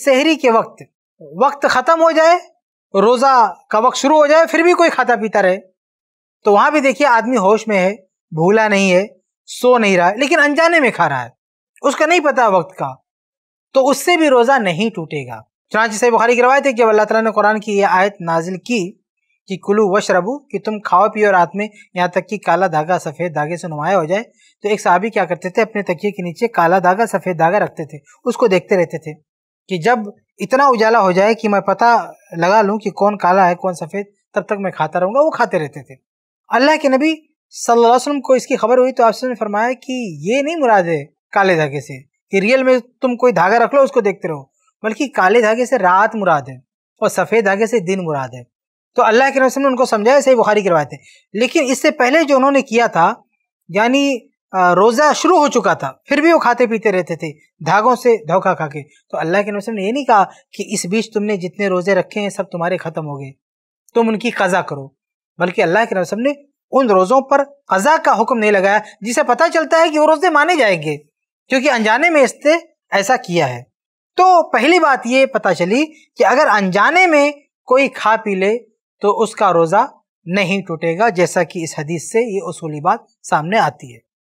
शहरी के वक्त वक्त ख़त्म हो जाए रोज़ा का वक्त शुरू हो जाए फिर भी कोई खाता पीता रहे तो वहाँ भी देखिए आदमी होश में है भूला नहीं है सो नहीं रहा है लेकिन अनजाने में खा रहा है उसका नहीं पता वक्त का तो उससे भी रोज़ा नहीं टूटेगा चुनाच से बुखारी की रवायत है कि अल्लाह तला ने कुरान की यह आयत नाजिल की कि कुलू वशरबू कि तुम खाओ पियो रात में यहाँ तक कि काला धागा सफ़ेद धागे से नुमाया हो जाए तो एक साहबी क्या करते थे अपने तकिए के नीचे काला धागा सफ़ेद धागा रखते थे उसको देखते रहते थे कि जब इतना उजाला हो जाए कि मैं पता लगा लूँ कि कौन काला है कौन सफ़ेद तब तक मैं खाता रहूँगा वो खाते रहते थे अल्लाह के नबी सल्लल्लाहु अलैहि वसल्लम को इसकी खबर हुई तो आपसे ने फरमाया कि ये नहीं मुराद है काले धागे से कि रियल में तुम कोई धागा रख लो उसको देखते रहो बल्कि काले धागे से रात मुराद है और सफ़ेद धागे से दिन मुराद है तो अल्लाह के नबी ने उनको समझाया सही बुखारी करवाए थे लेकिन इससे पहले जो उन्होंने किया था यानी रोज़ा शुरू हो चुका था फिर भी वो खाते पीते रहते थे धागों से धोखा खा के तो अल्लाह के नबी ने ये नहीं कहा कि इस बीच तुमने जितने रोज़े रखे हैं सब तुम्हारे ख़त्म हो गए तुम उनकी कज़ा करो बल्कि अल्लाह के नबी ने उन रोज़ों पर कज़ा का हुक्म नहीं लगाया जिसे पता चलता है कि वो रोज़े माने जाएंगे क्योंकि अनजाने में इसने ऐसा किया है तो पहली बात ये पता चली कि अगर अनजाने में कोई खा पी ले तो उसका रोज़ा नहीं टूटेगा जैसा कि इस हदीस से ये उसूली बात सामने आती है